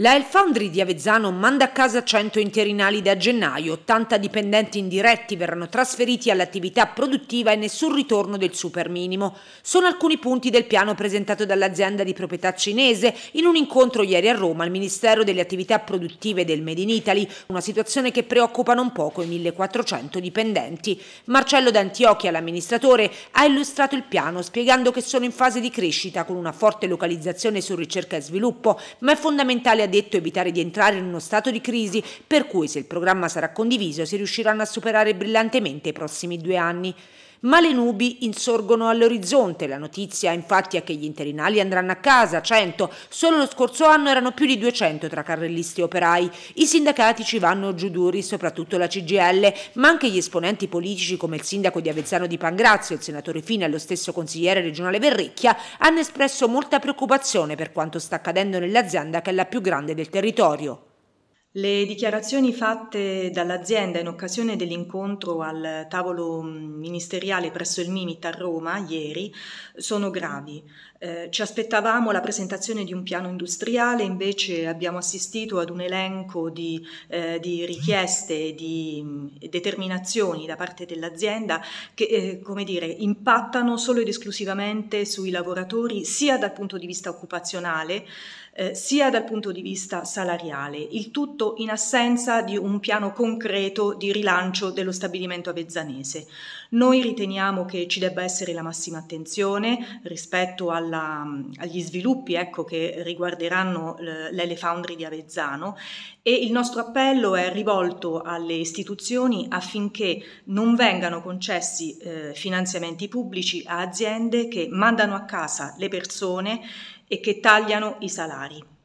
La Elfoundry di Avezzano manda a casa 100 interinali da gennaio, 80 dipendenti indiretti verranno trasferiti all'attività produttiva e nessun ritorno del super minimo. Sono alcuni punti del piano presentato dall'azienda di proprietà cinese in un incontro ieri a Roma al Ministero delle Attività Produttive del Made in Italy, una situazione che preoccupa non poco i 1400 dipendenti. Marcello D'Antiochia, l'amministratore, ha illustrato il piano spiegando che sono in fase di crescita con una forte localizzazione su ricerca e sviluppo, ma è fondamentale ha detto evitare di entrare in uno stato di crisi, per cui se il programma sarà condiviso si riusciranno a superare brillantemente i prossimi due anni. Ma le nubi insorgono all'orizzonte, la notizia infatti è che gli interinali andranno a casa, 100, solo lo scorso anno erano più di 200 tra carrellisti e operai. I sindacati ci vanno giù duri, soprattutto la CGL, ma anche gli esponenti politici come il sindaco di Avezzano di Pangrazio, il senatore Fina e lo stesso consigliere regionale Verrecchia hanno espresso molta preoccupazione per quanto sta accadendo nell'azienda che è la più grande del territorio. Le dichiarazioni fatte dall'azienda in occasione dell'incontro al tavolo mm, ministeriale presso il Mimit a Roma ieri sono gravi. Eh, ci aspettavamo la presentazione di un piano industriale, invece abbiamo assistito ad un elenco di, eh, di richieste e di mm, determinazioni da parte dell'azienda che, eh, come dire, impattano solo ed esclusivamente sui lavoratori sia dal punto di vista occupazionale eh, sia dal punto di vista salariale. Il tutto tutto in assenza di un piano concreto di rilancio dello stabilimento avezzanese. Noi riteniamo che ci debba essere la massima attenzione rispetto alla, agli sviluppi ecco, che riguarderanno eh, l'Ele Foundry di Avezzano e il nostro appello è rivolto alle istituzioni affinché non vengano concessi eh, finanziamenti pubblici a aziende che mandano a casa le persone e che tagliano i salari.